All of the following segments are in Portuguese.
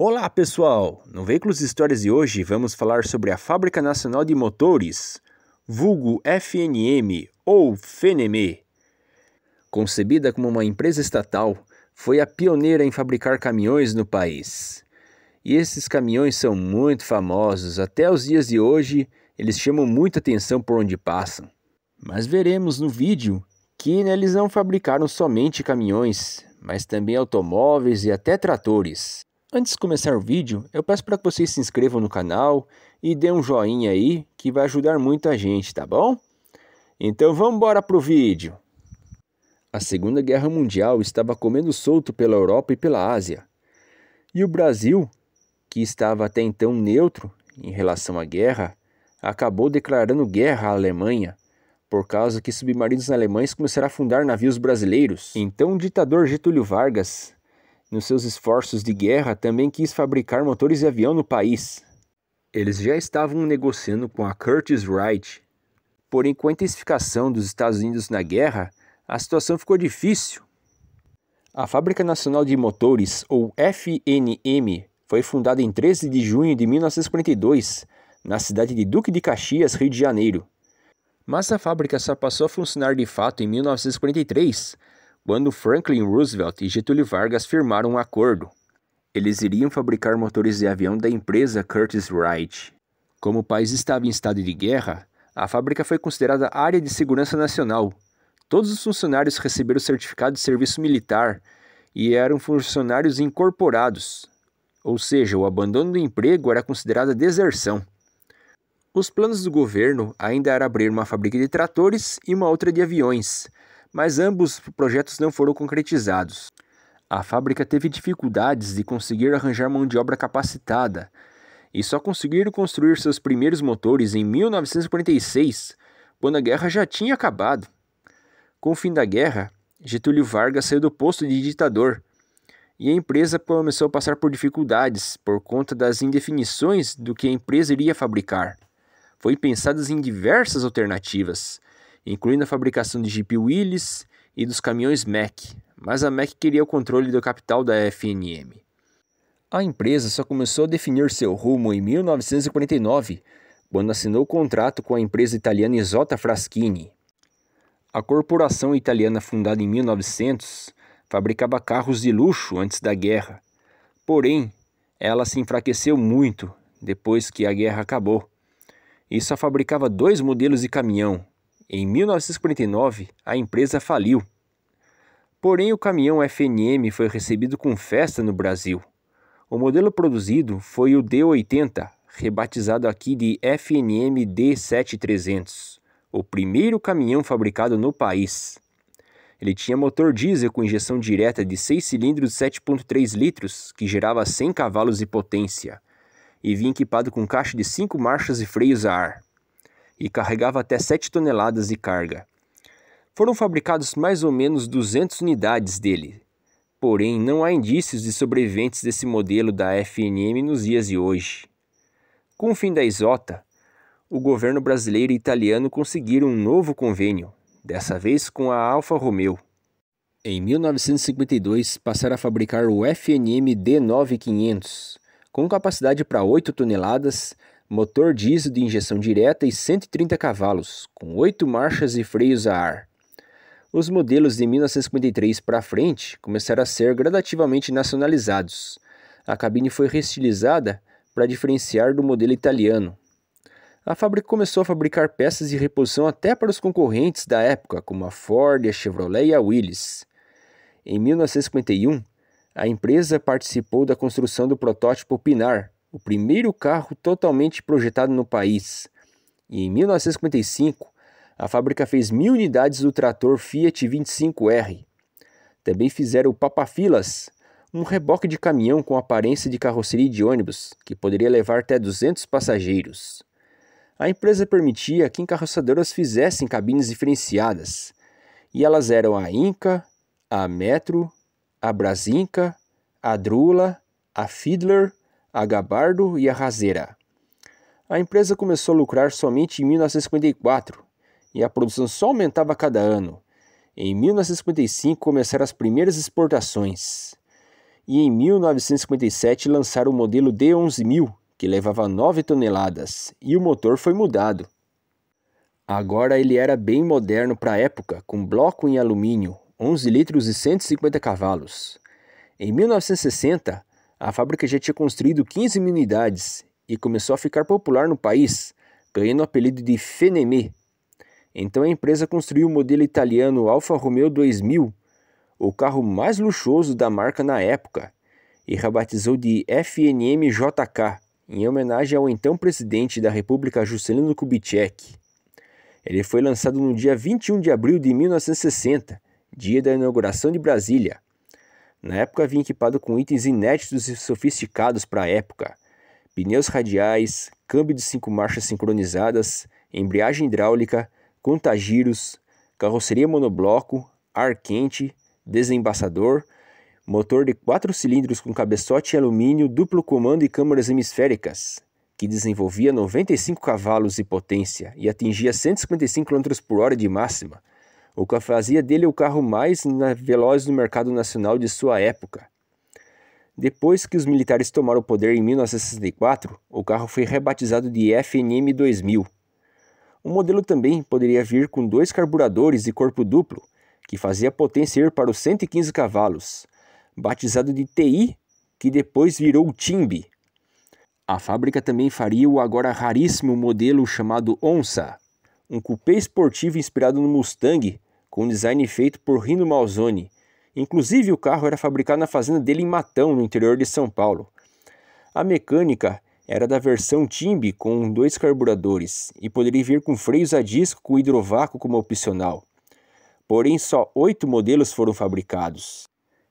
Olá pessoal! No Veículos Histórias de hoje vamos falar sobre a Fábrica Nacional de Motores, vulgo FNM ou FENEME. Concebida como uma empresa estatal, foi a pioneira em fabricar caminhões no país. E esses caminhões são muito famosos, até os dias de hoje eles chamam muita atenção por onde passam. Mas veremos no vídeo que eles não fabricaram somente caminhões, mas também automóveis e até tratores. Antes de começar o vídeo, eu peço para que vocês se inscrevam no canal e dê um joinha aí, que vai ajudar muito a gente, tá bom? Então vamos embora pro vídeo. A Segunda Guerra Mundial estava comendo solto pela Europa e pela Ásia. E o Brasil, que estava até então neutro em relação à guerra, acabou declarando guerra à Alemanha, por causa que submarinos alemães começaram a afundar navios brasileiros. Então o ditador Getúlio Vargas nos seus esforços de guerra, também quis fabricar motores de avião no país. Eles já estavam negociando com a Curtiss-Wright. Porém, com a intensificação dos Estados Unidos na guerra, a situação ficou difícil. A Fábrica Nacional de Motores, ou FNM, foi fundada em 13 de junho de 1942, na cidade de Duque de Caxias, Rio de Janeiro. Mas a fábrica só passou a funcionar de fato em 1943, quando Franklin Roosevelt e Getúlio Vargas firmaram um acordo. Eles iriam fabricar motores de avião da empresa Curtiss-Wright. Como o país estava em estado de guerra, a fábrica foi considerada área de segurança nacional. Todos os funcionários receberam o certificado de serviço militar e eram funcionários incorporados, ou seja, o abandono do emprego era considerada deserção. Os planos do governo ainda era abrir uma fábrica de tratores e uma outra de aviões, mas ambos projetos não foram concretizados. A fábrica teve dificuldades de conseguir arranjar mão de obra capacitada e só conseguiram construir seus primeiros motores em 1946, quando a guerra já tinha acabado. Com o fim da guerra, Getúlio Vargas saiu do posto de ditador e a empresa começou a passar por dificuldades por conta das indefinições do que a empresa iria fabricar. Foi pensadas em diversas alternativas, incluindo a fabricação de Jeep Willys e dos caminhões Mack, mas a Mack queria o controle do capital da FNM. A empresa só começou a definir seu rumo em 1949, quando assinou o contrato com a empresa italiana Isotta Fraschini. A corporação italiana fundada em 1900 fabricava carros de luxo antes da guerra. Porém, ela se enfraqueceu muito depois que a guerra acabou e só fabricava dois modelos de caminhão, em 1949, a empresa faliu. Porém, o caminhão FNM foi recebido com festa no Brasil. O modelo produzido foi o D80, rebatizado aqui de FNM D7300, o primeiro caminhão fabricado no país. Ele tinha motor diesel com injeção direta de 6 cilindros 7.3 litros, que gerava 100 cavalos de potência, e vinha equipado com caixa de 5 marchas e freios a ar e carregava até 7 toneladas de carga. Foram fabricados mais ou menos 200 unidades dele. Porém, não há indícios de sobreviventes desse modelo da FNM nos dias de hoje. Com o fim da Isota, o governo brasileiro e italiano conseguiram um novo convênio, dessa vez com a Alfa Romeo. Em 1952, passaram a fabricar o FNM D9500, com capacidade para 8 toneladas, motor diesel de injeção direta e 130 cavalos, com oito marchas e freios a ar. Os modelos de 1953 para frente começaram a ser gradativamente nacionalizados. A cabine foi restilizada para diferenciar do modelo italiano. A fábrica começou a fabricar peças de reposição até para os concorrentes da época, como a Ford, a Chevrolet e a Willys. Em 1951, a empresa participou da construção do protótipo Pinar, o primeiro carro totalmente projetado no país. E em 1955, a fábrica fez mil unidades do trator Fiat 25R. Também fizeram o Papafilas, um reboque de caminhão com aparência de carroceria de ônibus, que poderia levar até 200 passageiros. A empresa permitia que encarroçadoras fizessem cabines diferenciadas, e elas eram a Inca, a Metro, a Brasinca, a Drula, a Fiddler a Gabardo e a Raseira. A empresa começou a lucrar somente em 1954 e a produção só aumentava a cada ano. Em 1955 começaram as primeiras exportações e em 1957 lançaram o modelo D11000, que levava 9 toneladas, e o motor foi mudado. Agora ele era bem moderno para a época, com bloco em alumínio, 11 litros e 150 cavalos. Em 1960, a fábrica já tinha construído 15 mil unidades e começou a ficar popular no país, ganhando o apelido de Fenemé. Então a empresa construiu o modelo italiano Alfa Romeo 2000, o carro mais luxuoso da marca na época, e rebatizou de FNMJK em homenagem ao então presidente da República Juscelino Kubitschek. Ele foi lançado no dia 21 de abril de 1960, dia da inauguração de Brasília. Na época vinha equipado com itens inéditos e sofisticados para a época: pneus radiais, câmbio de cinco marchas sincronizadas, embreagem hidráulica, contagiros, carroceria monobloco, ar quente, desembaçador, motor de quatro cilindros com cabeçote em alumínio, duplo comando e câmaras hemisféricas, que desenvolvia 95 cavalos de potência e atingia 155 km por hora de máxima o que fazia dele é o carro mais veloz do mercado nacional de sua época. Depois que os militares tomaram o poder em 1964, o carro foi rebatizado de FNM 2000. O modelo também poderia vir com dois carburadores e corpo duplo, que fazia a potência ir para os 115 cavalos, batizado de TI, que depois virou Timbi. A fábrica também faria o agora raríssimo modelo chamado Onça, um coupé esportivo inspirado no Mustang, com um design feito por Rino Malzoni. Inclusive, o carro era fabricado na fazenda dele em Matão, no interior de São Paulo. A mecânica era da versão Timbi com dois carburadores e poderia vir com freios a disco com hidrovácuo como opcional. Porém, só oito modelos foram fabricados.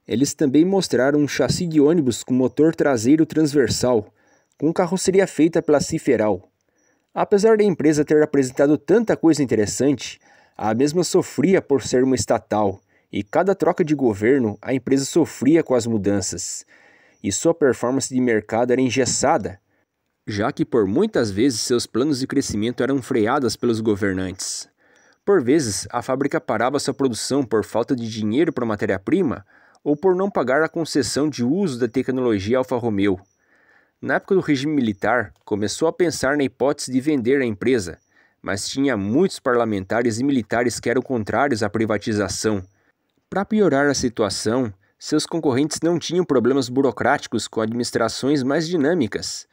Eles também mostraram um chassi de ônibus com motor traseiro transversal, com carroceria feita pela Ciferal. Apesar da empresa ter apresentado tanta coisa interessante, a mesma sofria por ser uma estatal, e cada troca de governo a empresa sofria com as mudanças, e sua performance de mercado era engessada, já que por muitas vezes seus planos de crescimento eram freados pelos governantes. Por vezes, a fábrica parava sua produção por falta de dinheiro para matéria-prima ou por não pagar a concessão de uso da tecnologia Alfa Romeo. Na época do regime militar, começou a pensar na hipótese de vender a empresa, mas tinha muitos parlamentares e militares que eram contrários à privatização. Para piorar a situação, seus concorrentes não tinham problemas burocráticos com administrações mais dinâmicas.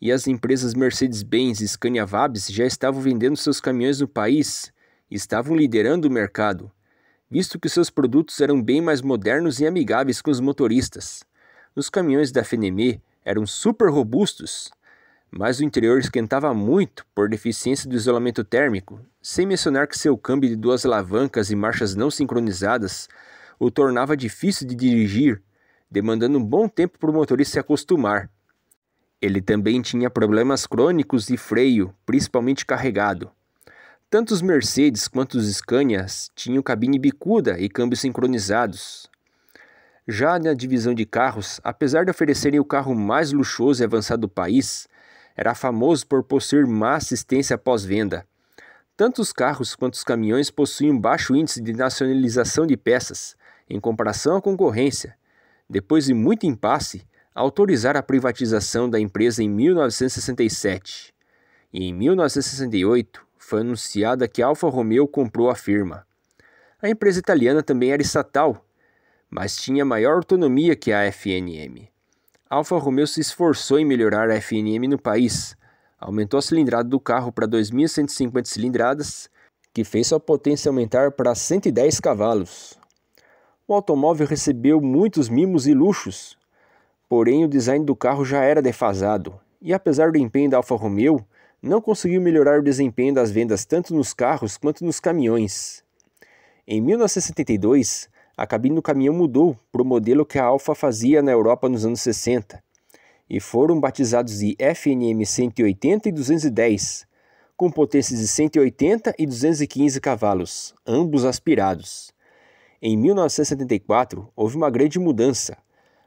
E as empresas Mercedes-Benz e Scania Vabs já estavam vendendo seus caminhões no país, estavam liderando o mercado, visto que seus produtos eram bem mais modernos e amigáveis com os motoristas. Os caminhões da FNME eram super robustos, mas o interior esquentava muito por deficiência do isolamento térmico, sem mencionar que seu câmbio de duas alavancas e marchas não sincronizadas o tornava difícil de dirigir, demandando um bom tempo para o motorista se acostumar. Ele também tinha problemas crônicos de freio, principalmente carregado. Tanto os Mercedes quanto os Scanias tinham cabine bicuda e câmbios sincronizados, já na divisão de carros, apesar de oferecerem o carro mais luxuoso e avançado do país, era famoso por possuir má assistência pós-venda. Tanto os carros quanto os caminhões possuem baixo índice de nacionalização de peças, em comparação à concorrência. Depois de muito impasse, autorizar a privatização da empresa em 1967. E em 1968, foi anunciada que a Alfa Romeo comprou a firma. A empresa italiana também era estatal, mas tinha maior autonomia que a FNM. Alfa Romeo se esforçou em melhorar a FNM no país. Aumentou a cilindrada do carro para 2.150 cilindradas, que fez sua potência aumentar para 110 cavalos. O automóvel recebeu muitos mimos e luxos, porém o design do carro já era defasado, e apesar do empenho da Alfa Romeo, não conseguiu melhorar o desempenho das vendas tanto nos carros quanto nos caminhões. Em 1972, a cabine do caminhão mudou para o modelo que a Alfa fazia na Europa nos anos 60 e foram batizados de FNM 180 e 210, com potências de 180 e 215 cavalos, ambos aspirados. Em 1974, houve uma grande mudança.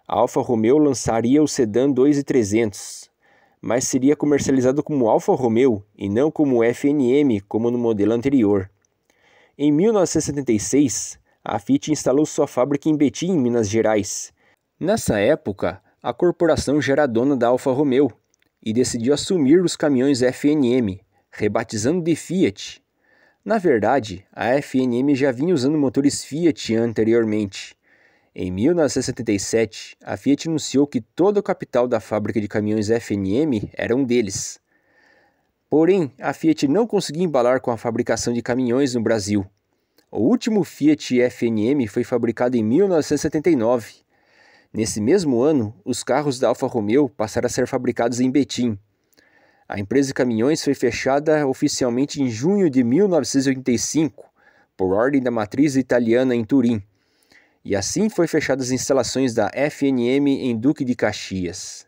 A Alfa Romeo lançaria o sedã 2300, mas seria comercializado como Alfa Romeo e não como FNM, como no modelo anterior. Em 1976, a Fiat instalou sua fábrica em Betim, em Minas Gerais. Nessa época, a corporação já era dona da Alfa Romeo e decidiu assumir os caminhões FNM, rebatizando de Fiat. Na verdade, a FNM já vinha usando motores Fiat anteriormente. Em 1977, a Fiat anunciou que todo o capital da fábrica de caminhões FNM era um deles. Porém, a Fiat não conseguia embalar com a fabricação de caminhões no Brasil. O último Fiat FNM foi fabricado em 1979. Nesse mesmo ano, os carros da Alfa Romeo passaram a ser fabricados em Betim. A empresa de caminhões foi fechada oficialmente em junho de 1985, por ordem da matriz italiana em Turim. E assim foi fechadas as instalações da FNM em Duque de Caxias.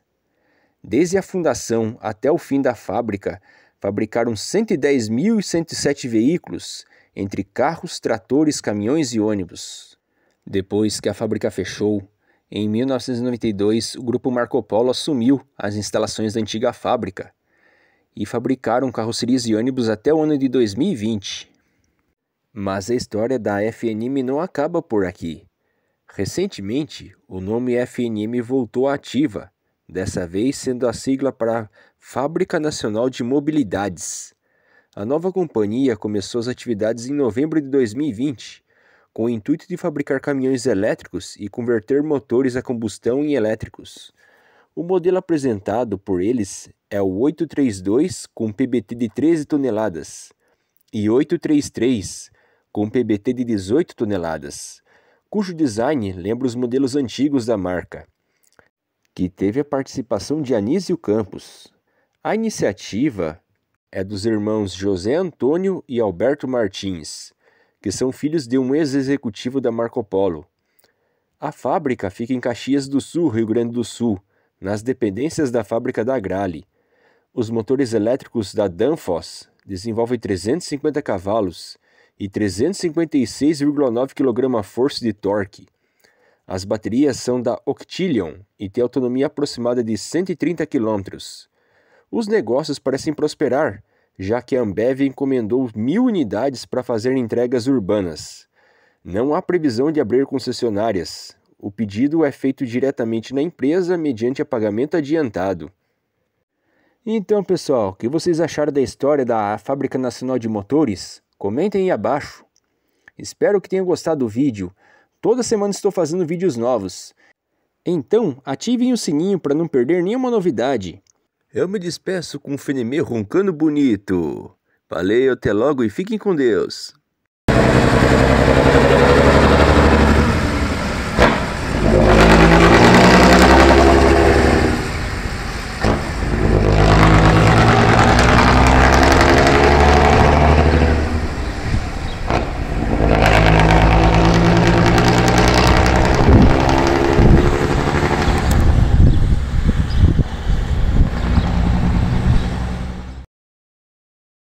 Desde a fundação até o fim da fábrica, fabricaram 110.107 veículos, entre carros, tratores, caminhões e ônibus. Depois que a fábrica fechou, em 1992 o grupo Marco Polo assumiu as instalações da antiga fábrica e fabricaram carrocerias e ônibus até o ano de 2020. Mas a história da FNM não acaba por aqui. Recentemente, o nome FNM voltou à ativa dessa vez sendo a sigla para Fábrica Nacional de Mobilidades. A nova companhia começou as atividades em novembro de 2020, com o intuito de fabricar caminhões elétricos e converter motores a combustão em elétricos. O modelo apresentado por eles é o 832 com PBT de 13 toneladas e 833 com PBT de 18 toneladas, cujo design lembra os modelos antigos da marca que teve a participação de Anísio Campos. A iniciativa é dos irmãos José Antônio e Alberto Martins, que são filhos de um ex-executivo da Marco Polo. A fábrica fica em Caxias do Sul, Rio Grande do Sul, nas dependências da fábrica da Agrale. Os motores elétricos da Danfoss desenvolvem 350 cavalos e 356,9 kg-força de torque. As baterias são da Octillion e têm autonomia aproximada de 130 km. Os negócios parecem prosperar, já que a Ambev encomendou mil unidades para fazer entregas urbanas. Não há previsão de abrir concessionárias. O pedido é feito diretamente na empresa mediante pagamento adiantado. Então, pessoal, o que vocês acharam da história da Fábrica Nacional de Motores? Comentem aí abaixo. Espero que tenham gostado do vídeo. Toda semana estou fazendo vídeos novos. Então, ativem o sininho para não perder nenhuma novidade. Eu me despeço com um Fenemê roncando bonito. Valeu, até logo e fiquem com Deus.